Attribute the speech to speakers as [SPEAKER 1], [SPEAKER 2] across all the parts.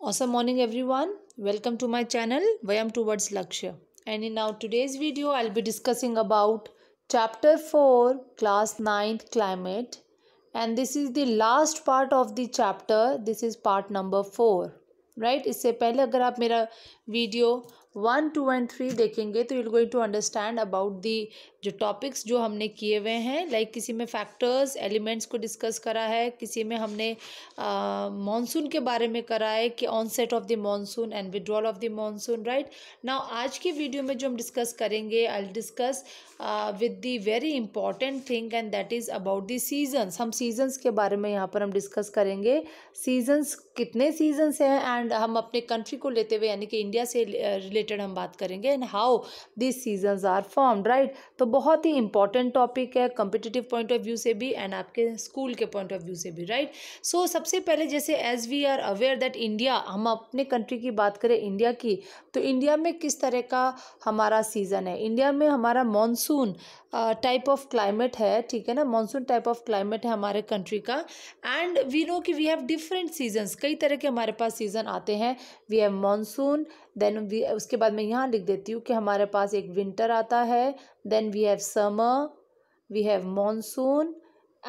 [SPEAKER 1] Awesome morning everyone. Welcome to my channel Vayam Towards Lakshya. And in our today's video, I'll be discussing about chapter 4, class 9th climate. And this is the last part of the chapter. This is part number 4. Right right? इससे पहले अगर आप मेरा video one two and three देखेंगे तो you going to understand about the जो topics जो हमने किए हुए हैं लाइक किसी में फैक्टर्स एलिमेंट्स को डिस्कस करा है किसी में हमने मानसून uh, के बारे में करा है कि onset of the monsoon and withdrawal of the monsoon right now आज की वीडियो में जो हम डिस्कस करेंगे I discuss with the very important thing and that is about the seasons हम सीजन्स के बारे में यहाँ पर हम डिस्कस करेंगे सीजन्स कितने सीजन्स हैं एंड हम अपने कंट्री को लेते हुए यानी कि इंडिया से रिलेटेड हम बात करेंगे and how this seasons are form right तो बहुत ही इंपॉर्टेंट टॉपिक है कम्पिटिटिव पॉइंट ऑफ व्यू से भी एंड आपके स्कूल के पॉइंट ऑफ व्यू से भी राइट right? सो so, सबसे पहले जैसे as we are aware that India हम अपने कंट्री की बात करें इंडिया की तो इंडिया में किस तरह का हमारा सीज़न है इंडिया में हमारा मानसून टाइप ऑफ क्लाइमेट है ठीक है ना मानसून टाइप ऑफ क्लाइमेट है हमारे कंट्री का एंड वी नो कि वी हैव डिफरेंट सीजन्स कई तरह के हमारे पास सीज़न आते हैं वी हैव मानसून देन उसके बाद मैं यहाँ लिख देती हूँ कि हमारे पास एक विंटर आता है then we have summer we have monsoon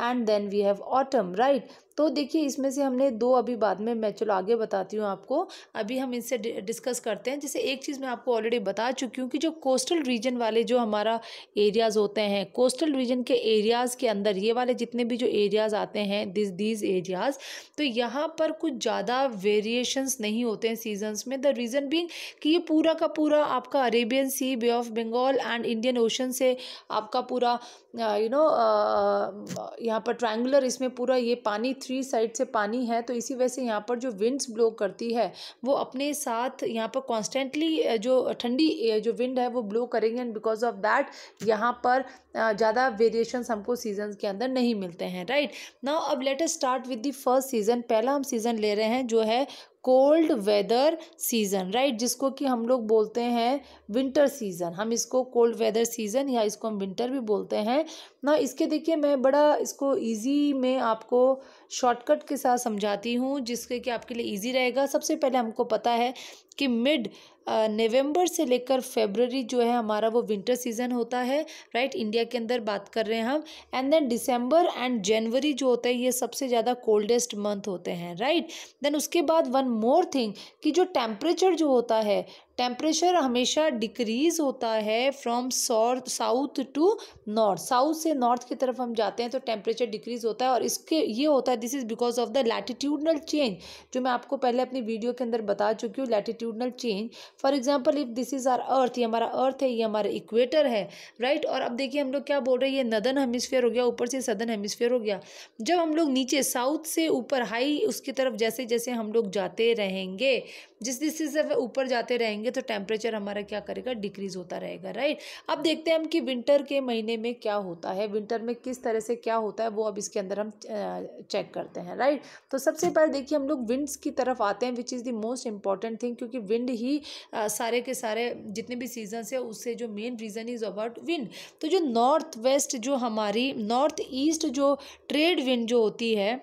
[SPEAKER 1] and then we have autumn right तो देखिए इसमें से हमने दो अभी बाद में मैं चलो आगे बताती हूँ आपको अभी हम इनसे डिस्कस करते हैं जैसे एक चीज़ मैं आपको ऑलरेडी बता चुकी हूँ कि जो कोस्टल रीजन वाले जो हमारा एरियाज़ होते हैं कोस्टल रीजन के एरियाज़ के अंदर ये वाले जितने भी जो एरियाज़ आते हैं दिस दीज एरियाज़ तो यहाँ पर कुछ ज़्यादा वेरिएशंस नहीं होते हैं सीजन्स में द रीज़न बींग कि ये पूरा का पूरा आपका Arabian sea bay of Bengal and Indian ocean से आपका पूरा यू uh, नो uh, यहाँ पर ट्रायंगुलर इसमें पूरा ये पानी दूसरी साइड से पानी है तो इसी वजह से यहाँ पर जो विंड्स ब्लो करती है वो अपने साथ यहाँ पर कॉन्स्टेंटली जो ठंडी जो विंड है वो ब्लो करेंगे एंड बिकॉज ऑफ दैट यहाँ पर ज़्यादा वेरिएशन हमको सीजन के अंदर नहीं मिलते हैं राइट नाउ अब let start with the first season पहला हम सीज़न ले रहे हैं जो है कोल्ड वेदर सीज़न राइट जिसको कि हम लोग बोलते हैं विंटर सीज़न हम इसको कोल्ड वेदर सीज़न या इसको हम विंटर भी बोलते हैं ना इसके देखिए मैं बड़ा इसको इजी में आपको शॉर्टकट के साथ समझाती हूँ जिसके कि आपके लिए इजी रहेगा सबसे पहले हमको पता है कि मिड नवंबर से लेकर फेबररी जो है हमारा वो विंटर सीज़न होता है राइट इंडिया के अंदर बात कर रहे हैं हम and then December and January जो होता है ये सबसे ज़्यादा कोल्डेस्ट मंथ होते हैं राइट देन उसके बाद वन मोर थिंग कि जो टेम्परेचर जो होता है टेम्परेचर हमेशा डिक्रीज़ होता है from south to north south से नॉर्थ की तरफ हम जाते हैं तो टेम्परेचर डिक्रीज़ होता है और इसके ये होता है this is because of the latitudinal change जो मैं आपको पहले अपनी वीडियो के अंदर बता चुकी हूँ latitudinal change for example if this is our earth ये हमारा अर्थ है ये हमारा इक्वेटर है राइट और अब देखिए हम लोग क्या बोल रहे हैं ये नदन हेमिसफेयर हो गया ऊपर से सदन हेमिसफेयर हो गया जब हम लोग नीचे साउथ से ऊपर हाई उसकी तरफ जैसे जैसे हम लोग जाते रहेंगे जिस जिससे से ऊपर जाते रहेंगे तो टेम्परेचर हमारा क्या करेगा डिक्रीज़ होता रहेगा राइट अब देखते हैं हम कि विंटर के महीने में क्या होता है विंटर में किस तरह से क्या होता है वो अब इसके अंदर हम चेक करते हैं राइट तो सबसे पहले देखिए हम लोग विंड्स की तरफ आते हैं which is the most important thing क्योंकि विंड ही आ, सारे के सारे जितने भी सीजन्स है उससे जो main reason is about wind तो जो नॉर्थ वेस्ट जो हमारी नॉर्थ ईस्ट जो ट्रेड विंड जो होती है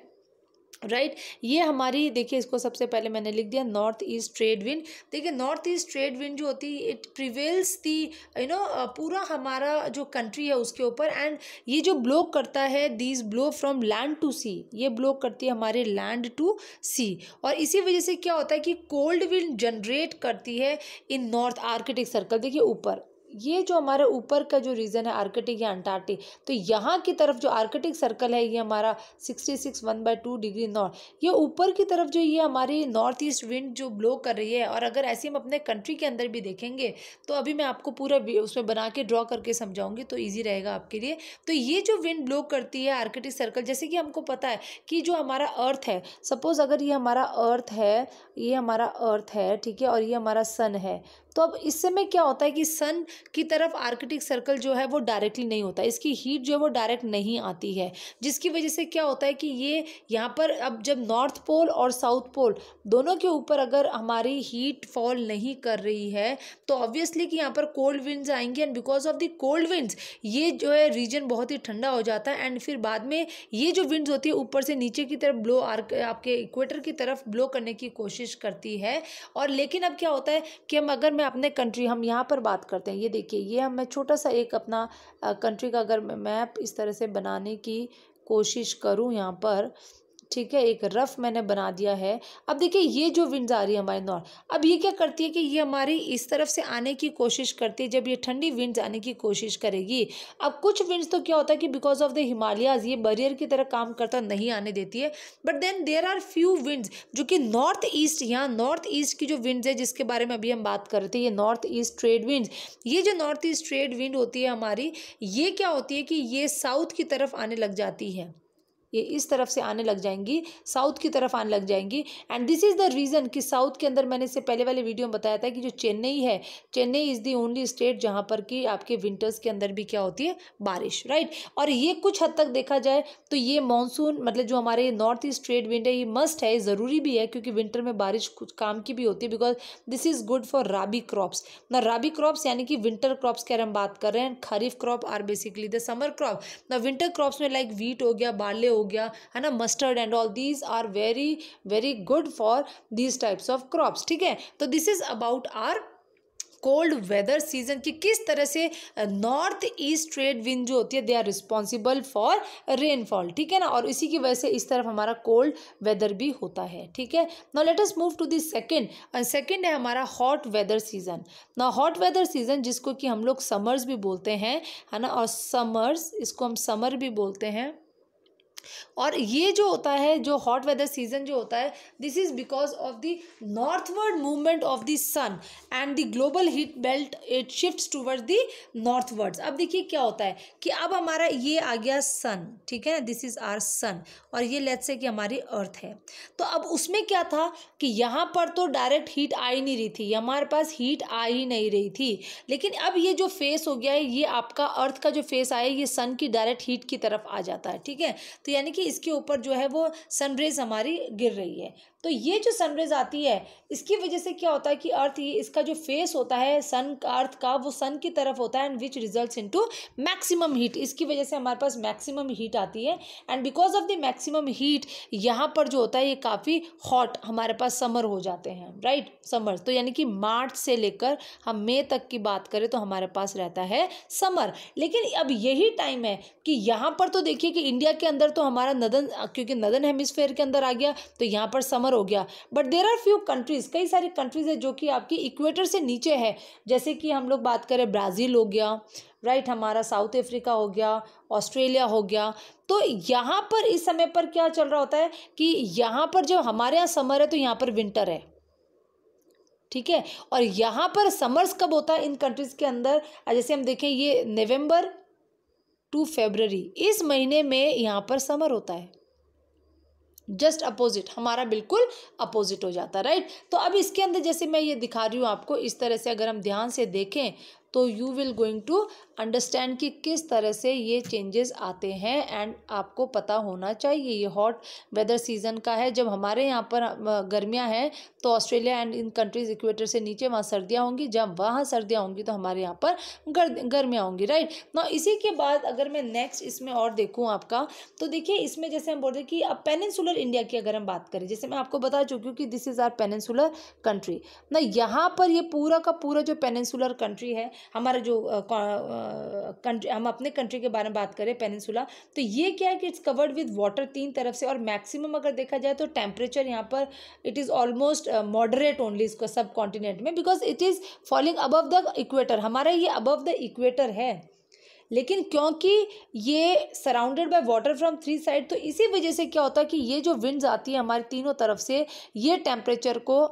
[SPEAKER 1] राइट right? ये हमारी देखिए इसको सबसे पहले मैंने लिख दिया नॉर्थ ईस्ट ट्रेड विंड देखिए नॉर्थ ईस्ट ट्रेड विंड जो होती है it prevails the you know पूरा हमारा जो कंट्री है उसके ऊपर एंड ये जो ब्लो करता है these blow from land to sea ये ब्लो करती है हमारे लैंड टू सी और इसी वजह से क्या होता है कि कोल्ड विंड जनरेट करती है इन नॉर्थ आर्किटिक सर्कल देखिए ऊपर ये जो हमारे ऊपर का जो रीजन है आर्कटिक या अंटार्कटिक तो यहाँ की तरफ जो आर्कटिक सर्कल है ये हमारा sixty six one by two degree north ये ऊपर की तरफ जो ये हमारी नॉर्थ ईस्ट विंड जो ब्लो कर रही है और अगर ऐसे हम अपने कंट्री के अंदर भी देखेंगे तो अभी मैं आपको पूरा उसमें बना के ड्रॉ करके समझाऊंगी तो ईजी रहेगा आपके लिए तो ये जो विंड ब्लो करती है आर्कटिक सर्कल जैसे कि हमको पता है कि जो हमारा अर्थ है सपोज़ अगर ये हमारा अर्थ है ये हमारा अर्थ है ठीक है और ये हमारा सन है तो अब इस समय क्या होता है कि सन की तरफ आर्कटिक सर्कल जो है वो डायरेक्टली नहीं होता इसकी हीट जो है वो डायरेक्ट नहीं आती है जिसकी वजह से क्या होता है कि ये यहाँ पर अब जब नॉर्थ पोल और साउथ पोल दोनों के ऊपर अगर हमारी हीट फॉल नहीं कर रही है तो ऑब्वियसली कि यहाँ पर कोल्ड विंड्स आएंगी and because of the cold winds ये जो है रीजन बहुत ही ठंडा हो जाता है एंड फिर बाद में ये जो विंड्स होती है ऊपर से नीचे की तरफ ब्लो आर्क आपके इक्वेटर की तरफ ब्लो करने की कोशिश करती है और लेकिन अब क्या होता है कि हम अगर मैं अपने कंट्री हम यहाँ पर बात करते हैं ये देखिए ये हम मैं छोटा सा एक अपना कंट्री का अगर मैप इस तरह से बनाने की कोशिश करूँ यहाँ पर ठीक है एक रफ़ मैंने बना दिया है अब देखिए ये जो विंड्स आ रही है हमारे नॉर्थ अब ये क्या करती है कि ये हमारी इस तरफ से आने की कोशिश करती है जब ये ठंडी विंड्स आने की कोशिश करेगी अब कुछ विंड्स तो क्या होता है कि बिकॉज ऑफ द हिमालयाज ये बरियर की तरह काम करता नहीं आने देती है but then there are few winds जो कि नॉर्थ ईस्ट यहाँ नॉर्थ ईस्ट की जो विंड्स है जिसके बारे में अभी हम बात कर रहे थे ये नॉर्थ ईस्ट ट्रेड विंड्स ये जो नॉर्थ ईस्ट ट्रेड विंड होती है हमारी ये क्या होती है कि ये साउथ की तरफ आने लग जाती है ये इस तरफ से आने लग जाएंगी साउथ की तरफ आने लग जाएंगी and this is the reason कि साउथ के अंदर मैंने इससे पहले वाले वीडियो में बताया था कि जो चेन्नई है Chennai is the only state जहाँ पर कि आपके विंटर्स के अंदर भी क्या होती है बारिश राइट और ये कुछ हद तक देखा जाए तो ये मानसून मतलब जो हमारे नॉर्थ ईस्ट ट्रेड विंड है ये मस्ट है ज़रूरी भी है क्योंकि विंटर में बारिश कुछ काम की भी होती है because this is good for rabi crops ना राबी क्रॉप्स यानी कि विंटर क्रॉप्स की अगर हम बात कर रहे हैं kharif crop are basically the summer crop ना विंटर क्रॉप्स में लाइक वीट हो गया बाले हो गया है ना mustard and all these are very very good for these types of crops ठीक है तो this is about our cold weather season की किस तरह से नॉर्थ ईस्ट ट्रेड विन जो होती है they are responsible for rainfall ठीक है ना और इसी की वजह से इस तरफ हमारा कोल्ड वेदर भी होता है ठीक है ना let us move to the second second है हमारा हॉट वेदर सीजन ना हॉट वेदर सीजन जिसको कि हम लोग समर्स भी बोलते हैं है ना और समर्स इसको हम समर भी बोलते हैं और ये जो होता है जो हॉट वेदर सीजन जो होता है this is because of the northward movement of the sun and the global heat belt it shift toward the northwards अब देखिए क्या होता है कि अब हमारा ये आ गया सन ठीक है दिस इज़ आर सन और ये लेट से कि हमारी अर्थ है तो अब उसमें क्या था कि यहाँ पर तो डायरेक्ट हीट आ ही नहीं रही थी हमारे पास हीट आ ही नहीं रही थी लेकिन अब ये जो फेस हो गया है ये आपका अर्थ का जो फेस आया ये सन की डायरेक्ट हीट की तरफ आ जाता है ठीक है तो यानी कि इसके ऊपर जो है वो सनरेज हमारी गिर रही है तो ये जो सनरेज आती है इसकी वजह से क्या होता है कि अर्थ ये इसका जो फेस होता है सन का अर्थ का वो सन की तरफ होता है and which result in to maximum heat इसकी वजह से हमारे पास मैक्सिमम हीट आती है and because of the maximum heat यहाँ पर जो होता है ये काफ़ी हॉट हमारे पास समर हो जाते हैं राइट समर तो यानी कि मार्च से लेकर हम मई तक की बात करें तो हमारे पास रहता है समर लेकिन अब यही टाइम है कि यहाँ पर तो देखिए कि इंडिया के अंदर तो हमारा नदन क्योंकि नदन हेमिसफेयर के अंदर आ गया तो यहाँ पर समर हो गया but there are few countries कई सारी कंट्रीज़ है जो कि आपकी इक्वेटर से नीचे है जैसे कि हम लोग बात करें ब्राज़ील हो गया राइट right, हमारा साउथ अफ्रीका हो गया ऑस्ट्रेलिया हो गया तो यहाँ पर इस समय पर क्या चल रहा होता है कि यहाँ पर जो हमारे यहाँ समर है तो यहाँ पर विंटर है ठीक है और यहाँ पर समर्स कब होता है इन कंट्रीज़ के अंदर जैसे हम देखें ये नवंबर टू फेबररी इस महीने में यहाँ पर समर होता है जस्ट अपोजिट हमारा बिल्कुल अपोजिट हो जाता है राइट तो अब इसके अंदर जैसे मैं ये दिखा रही हूँ आपको इस तरह से अगर हम ध्यान से देखें तो you will going to understand कि किस तरह से ये चेंजेस आते हैं एंड आपको पता होना चाहिए ये हॉट वेदर सीज़न का है जब हमारे यहाँ पर गर्मियाँ हैं तो ऑस्ट्रेलिया एंड इन कंट्रीज इक्वेटर से नीचे वहाँ सर्दियाँ होंगी जब वहाँ सर्दियाँ होंगी तो हमारे यहाँ पर गर, गर्मियाँ होंगी राइट ना इसी के बाद अगर मैं नेक्स्ट इसमें और देखूँ आपका तो देखिए इसमें जैसे हम बोल रहे हैं कि अब पेनिनसुलर इंडिया की अगर हम बात करें जैसे मैं आपको बता चुकी हूँ कि this is our peninsular country ना यहाँ पर ये पूरा का पूरा जो पेनिनसुलर कंट्री है हमारा जो कंट्री हम अपने कंट्री के बारे में बात करें पेनिनसुला तो ये क्या है कि इट्स कवर्ड विद वाटर तीन तरफ से और मैक्सिमम अगर देखा जाए तो टेम्परेचर यहाँ पर it is almost moderate only इसका सब कॉन्टिनेंट में because it is falling above the equator हमारा ये अबव द इक्वेटर है लेकिन क्योंकि ये surrounded by water from three side तो इसी वजह से क्या होता है कि ये जो विंड्स आती है हमारे तीनों तरफ से ये टेम्परेचर को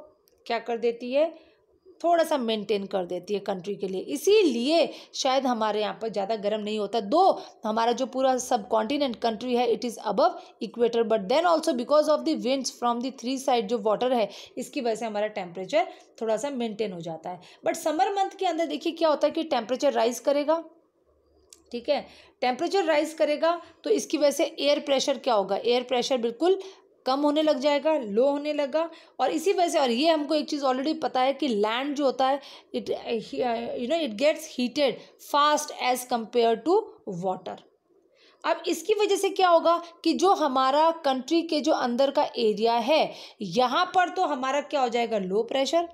[SPEAKER 1] क्या कर देती है थोड़ा सा मेंटेन कर देती है कंट्री के लिए इसीलिए शायद हमारे यहाँ पर ज़्यादा गर्म नहीं होता दो हमारा जो पूरा सब कॉन्टिनेंट कंट्री है it is above equator but then also because of the winds from the three side जो वाटर है इसकी वजह से हमारा टेम्परेचर थोड़ा सा मेंटेन हो जाता है बट समर मंथ के अंदर देखिए क्या होता है कि टेम्परेचर राइज करेगा ठीक है टेम्परेचर राइज करेगा तो इसकी वजह से एयर प्रेशर क्या होगा एयर प्रेशर बिल्कुल कम होने लग जाएगा लो होने लगा और इसी वजह से और ये हमको एक चीज़ ऑलरेडी पता है कि लैंड जो होता है it you know it gets heated fast as compare to water अब इसकी वजह से क्या होगा कि जो हमारा कंट्री के जो अंदर का एरिया है यहाँ पर तो हमारा क्या हो जाएगा लो प्रेशर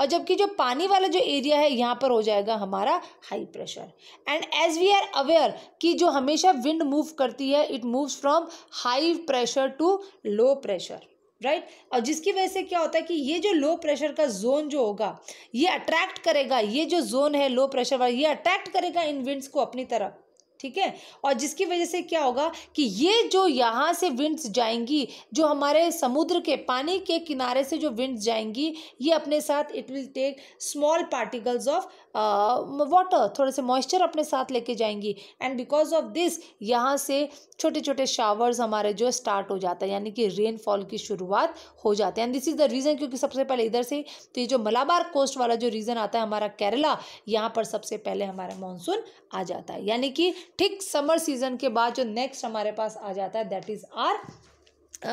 [SPEAKER 1] और जबकि जो पानी वाला जो एरिया है यहाँ पर हो जाएगा हमारा high pressure and as we are aware कि जो हमेशा विंड मूव करती है it moves from high pressure to low pressure right right? और जिसकी वजह से क्या होता है कि ये जो लो प्रेशर का जोन जो होगा ये अट्रैक्ट करेगा ये जो जोन है लो प्रेशर वाला ये अट्रैक्ट करेगा इन विंड्स को अपनी तरफ ठीक है और जिसकी वजह से क्या होगा कि ये जो यहाँ से विंड्स जाएंगी जो हमारे समुद्र के पानी के किनारे से जो विंड्स जाएंगी ये अपने साथ it will take small particles of water थोड़े से मॉइस्चर अपने साथ लेके जाएंगी एंड बिकॉज ऑफ दिस यहाँ से छोटे छोटे शावर्स हमारे जो स्टार्ट हो जाता है यानी कि रेनफॉल की शुरुआत हो जाती है and this is the reason क्योंकि सबसे पहले इधर से तो ये जो मलाबार कोस्ट वाला जो रीज़न आता है हमारा केरला यहाँ पर सबसे पहले हमारा मानसून आ जाता है यानी कि ठीक समर सीजन के बाद जो नेक्स्ट हमारे पास आ जाता है that is our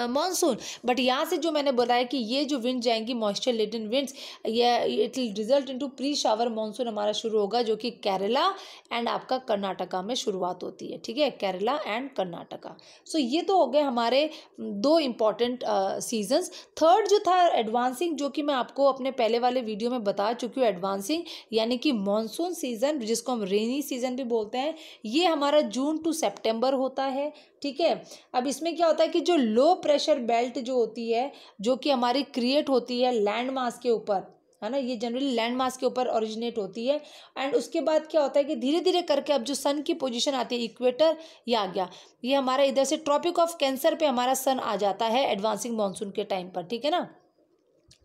[SPEAKER 1] monsoon but यहाँ से जो मैंने बताया कि ये जो विंड जाएंगी मॉइस्चर लेडन विंड्स ये it will result into pre shower monsoon हमारा शुरू होगा जो कि केरला एंड आपका कर्नाटका में शुरुआत होती है ठीक है केरला एंड कर्नाटका सो ये तो हो गए हमारे दो इम्पॉर्टेंट सीजन्स थर्ड जो था एडवांसिंग जो कि मैं आपको अपने पहले वाले वीडियो में बता चुकी हूँ एडवांसिंग यानी कि मानसून सीज़न जिसको हम रेनी सीज़न भी बोलते हैं ये हमारा जून टू सेप्टेम्बर होता है ठीक है अब इसमें क्या होता है कि जो लो प्रेशर बेल्ट जो होती है जो कि हमारी क्रिएट होती है लैंड मास के ऊपर है ना ये जनरली लैंड मास के ऊपर ओरिजिनेट होती है एंड उसके बाद क्या होता है कि धीरे धीरे करके अब जो सन की पोजीशन आती है इक्वेटर ये आ गया ये हमारा इधर से ट्रॉपिक ऑफ कैंसर पे हमारा सन आ जाता है एडवांसिंग मानसून के टाइम पर ठीक है ना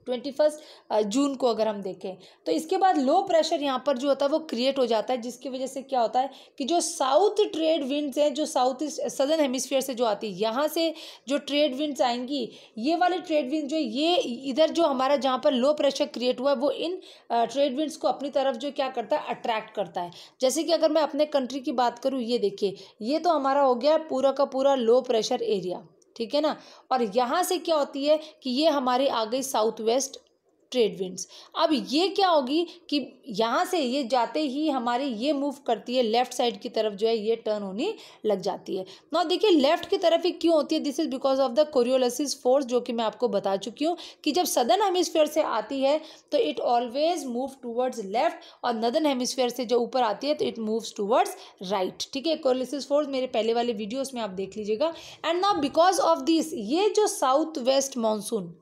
[SPEAKER 1] ट्वेंटी फर्स्ट जून को अगर हम देखें तो इसके बाद लो प्रेशर यहाँ पर जो होता है वो क्रिएट हो जाता है जिसकी वजह से क्या होता है कि जो साउथ ट्रेड विंड्स हैं जो साउथ ईस्ट सदर्न हेमिसफेयर से जो आती है यहाँ से जो ट्रेड विंड्स आएंगी ये वाले ट्रेड विंड जो ये इधर जो हमारा जहाँ पर लो प्रेशर क्रिएट हुआ है वो इन ट्रेड विंड्स को अपनी तरफ जो क्या करता है अट्रैक्ट करता है जैसे कि अगर मैं अपने कंट्री की बात करूँ ये देखिए ये तो हमारा हो गया पूरा का पूरा लो प्रेशर एरिया ठीक है ना और यहाँ से क्या होती है कि ये हमारे आ गई साउथ वेस्ट ट्रेड विंड्स अब ये क्या होगी कि यहाँ से ये जाते ही हमारी ये मूव करती है लेफ्ट साइड की तरफ जो है ये टर्न होनी लग जाती है ना देखिए लेफ्ट की तरफ ही क्यों होती है this is because of the Coriolis force जो कि मैं आपको बता चुकी हूँ कि जब सदन हेमिसफेयर से आती है तो it always move towards left और नदन हेमिसफेयर से जो ऊपर आती है तो इट मूव्स टूवर्ड्स राइट ठीक है कोरियोलिस फोर्स मेरे पहले वाले वीडियोज में आप देख लीजिएगा एंड ना बिकॉज ऑफ दिस ये जो साउथ वेस्ट मानसून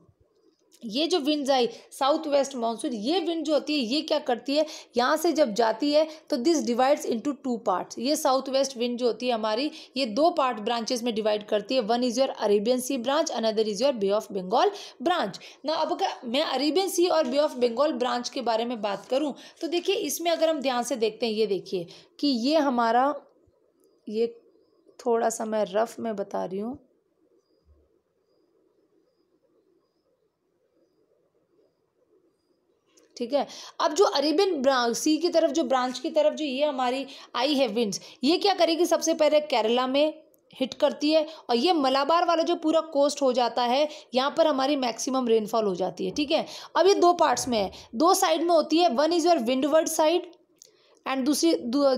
[SPEAKER 1] ये जो wind I south west monsoon ये विंड जो होती है ये क्या करती है यहाँ से जब जाती है तो this divides into two parts ये साउथ वेस्ट विंड जो होती है हमारी ये दो पार्ट ब्रांचेस में डिवाइड करती है one is your Arabian sea branch another is your bay of Bengal branch ना अब अगर मैं अरेबियन सी और बे ऑफ बंगाल ब्रांच के बारे में बात करूँ तो देखिए इसमें अगर हम ध्यान से देखते हैं ये देखिए कि ये हमारा ये थोड़ा सा मैं रफ में बता रही हूँ ठीक है अब जो अरेबियन सी की तरफ जो ब्रांच की तरफ जो ये हमारी आई है विंड्स ये क्या करेगी सबसे पहले केरला में हिट करती है और ये मलाबार वाला जो पूरा कोस्ट हो जाता है यहाँ पर हमारी मैक्सिमम रेनफॉल हो जाती है ठीक है अब ये दो पार्ट्स में है दो साइड में होती है one is your windward side and दूसरी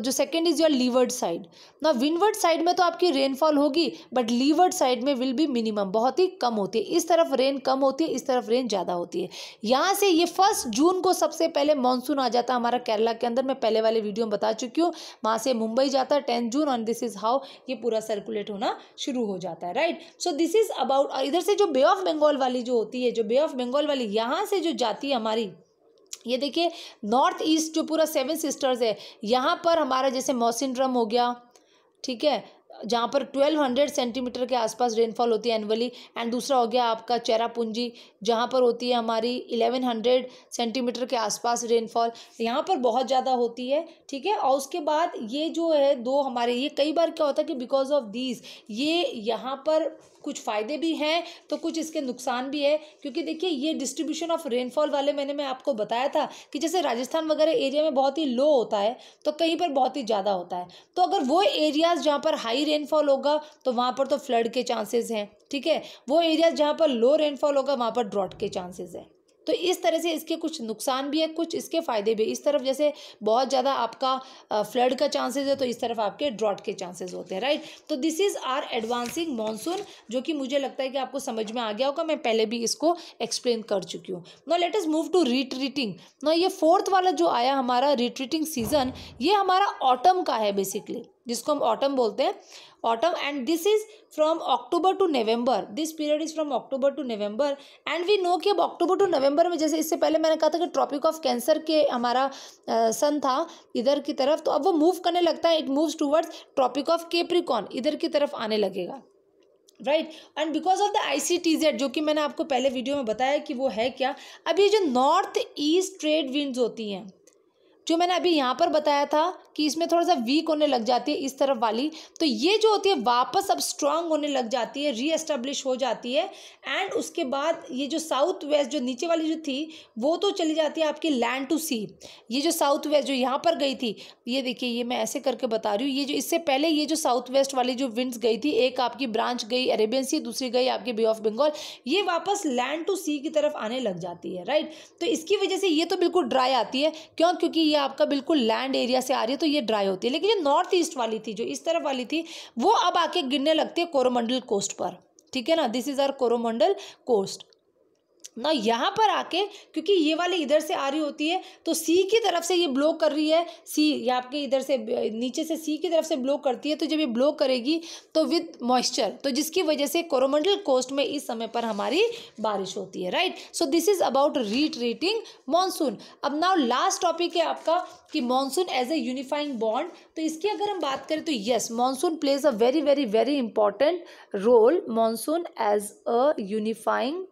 [SPEAKER 1] जो second is your leeward side ना विनवर्ड साइड में तो आपकी रेनफॉल होगी बट लीवर्ड साइड में विल बी मिनिमम बहुत ही कम होती है इस तरफ रेन कम होती है इस तरफ रेन ज़्यादा होती है यहाँ से ये फर्स्ट जून को सबसे पहले मानसून आ जाता है हमारा केरला के अंदर मैं पहले वाले वीडियो में बता चुकी हूँ वहाँ से मुंबई जाता है टेंथ जून और दिस इज हाउ ये पूरा सर्कुलेट होना शुरू हो जाता है right so this is about इधर से जो बे ऑफ बंगाल वाली जो होती है जो बे ऑफ बंगाल वाली यहाँ से जो जाती है हमारी ये देखिए नॉर्थ ईस्ट जो पूरा सेवन सिस्टर्स है यहाँ पर हमारा जैसे मौसिन ड्रम हो गया ठीक है जहाँ पर ट्वेल्व हंड्रेड सेंटीमीटर के आसपास रेनफॉल होती है एनुअली एंड दूसरा हो गया आपका चेरापूंजी जहाँ पर होती है हमारी इलेवन हंड्रेड सेंटीमीटर के आसपास रेनफॉल यहाँ पर बहुत ज़्यादा होती है ठीक है और उसके बाद ये जो है दो हमारे ये कई बार क्या होता है कि बिकॉज ऑफ दीज ये यहाँ पर कुछ फ़ायदे भी हैं तो कुछ इसके नुकसान भी है क्योंकि देखिए ये डिस्ट्रीब्यूशन ऑफ रेनफॉल वाले मैंने मैं आपको बताया था कि जैसे राजस्थान वगैरह एरिया में बहुत ही लो होता है तो कहीं पर बहुत ही ज़्यादा होता है तो अगर वो एरियाज़ जहाँ पर हाई रेनफॉल होगा तो वहाँ पर तो फ्लड के चांसेज़ हैं ठीक है वो एरियाज़ जहाँ पर लो रेनफॉल होगा वहाँ पर ड्रॉट के चांसेज़ हैं तो इस तरह से इसके कुछ नुकसान भी है कुछ इसके फ़ायदे भी इस तरफ जैसे बहुत ज़्यादा आपका फ्लड का चांसेस है तो इस तरफ आपके ड्रॉट के चांसेस होते हैं राइट तो this is our advancing monsoon जो कि मुझे लगता है कि आपको समझ में आ गया होगा मैं पहले भी इसको एक्सप्लेन कर चुकी हूँ no let is move to retreating no ये फोर्थ वाला जो आया हमारा रिट्रीटिंग सीज़न ये हमारा ऑटम का है बेसिकली जिसको हम ऑटम बोलते हैं autumn and this is from October to November this period is from October to November and we know कि अब अक्टूबर टू नवंबर में जैसे इससे पहले मैंने कहा था कि ट्रॉपिक ऑफ कैंसर के हमारा सन था इधर की तरफ तो अब वो मूव करने लगता है it moves towards tropic of Capricorn इधर की तरफ आने लगेगा right and because of the I C T Z जो कि मैंने आपको पहले वीडियो में बताया कि वो है क्या अब ये जो नॉर्थ ईस्ट ट्रेड विंड्स होती हैं जो मैंने अभी यहाँ पर बताया था कि इसमें थोड़ा सा वीक होने लग जाती है इस तरफ वाली तो ये जो होती है वापस अब स्ट्रांग होने लग जाती है रीएस्टेब्लिश हो जाती है एंड उसके बाद ये जो साउथ वेस्ट जो नीचे वाली जो थी वो तो चली जाती है आपकी लैंड टू सी ये जो साउथ वेस्ट जो यहाँ पर गई थी ये देखिए ये मैं ऐसे करके बता रही हूँ ये जो इससे पहले ये जो साउथ वेस्ट वाली जो विंड्स गई थी एक आपकी ब्रांच गई अरेबियन सी दूसरी गई आपकी बे ऑफ बंगाल ये वापस लैंड टू सी की तरफ आने लग जाती है राइट तो इसकी वजह से ये तो बिल्कुल ड्राई आती है क्यों क्योंकि ये आपका बिल्कुल लैंड एरिया से आ रही है तो ये ड्राई होती है लेकिन ये नॉर्थ ईस्ट वाली थी जो इस तरफ वाली थी वो अब आके गिरने लगती है कोरोमंडल कोस्ट पर ठीक है ना this is our Coromandel coast ना यहाँ पर आके क्योंकि ये वाली इधर से आ रही होती है तो सी की तरफ से ये ब्लॉक कर रही है सी ये आपके इधर से नीचे से सी की तरफ से ब्लॉक करती है तो जब ये ब्लॉक करेगी तो विद मॉइस्चर तो जिसकी वजह से कोरोमंडल कोस्ट में इस समय पर हमारी बारिश होती है right so this is about retreating monsoon अब नाउ लास्ट टॉपिक है आपका कि monsoon as a unifying bond तो इसकी अगर हम बात करें तो yes monsoon plays a very very very important role monsoon as a unifying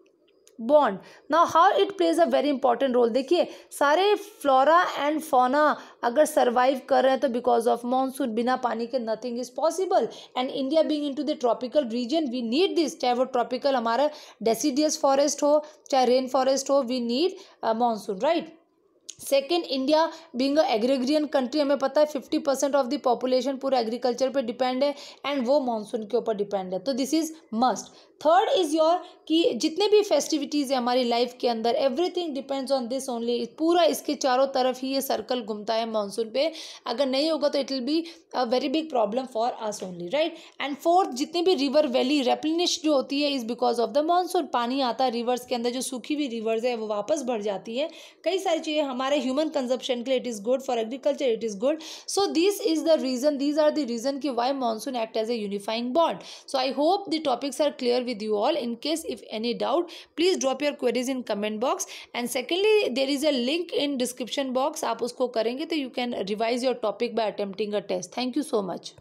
[SPEAKER 1] bond now how it plays a very important role देखिए सारे फ्लोरा एंड फोना अगर सर्वाइव कर रहे हैं तो बिकॉज ऑफ मानसून बिना पानी के nothing is possible and India being in to the tropical region we need this चाहे वो ट्रॉपिकल हमारा डेसीडियस फॉरेस्ट हो चाहे रेन फॉरेस्ट हो we need monsoon right second India being agrarian country हमें पता है fifty percent of the population पूरा एग्रीकल्चर पर डिपेंड है एंड वो मानसून के ऊपर डिपेंड है तो this is must third is your कि जितने भी फेस्टिविटीज़ है हमारी लाइफ के अंदर everything depends on this only पूरा इसके चारों तरफ ही ये सर्कल घूमता है मानसून पे अगर नहीं होगा तो it will be a very big problem for us only right and fourth जितनी भी रिवर वैली रेप्लिनिश जो होती है is because of the monsoon पानी आता है रिवर्स के अंदर जो सूखी हुई रिवर्स है वो वापस भर जाती है कई सारी चीज़ें हमारे हमारे ह्यूमन कंजप्शन के लिए it is good for agriculture it is good so this is the reason these are the reason की why monsoon act as a unifying bond so I hope the topics are clear with you all in case if any doubt please drop your queries in comment box and secondly there is a link in description box आप उसको करेंगे तो you can revise your topic bye attempting a test thank you so much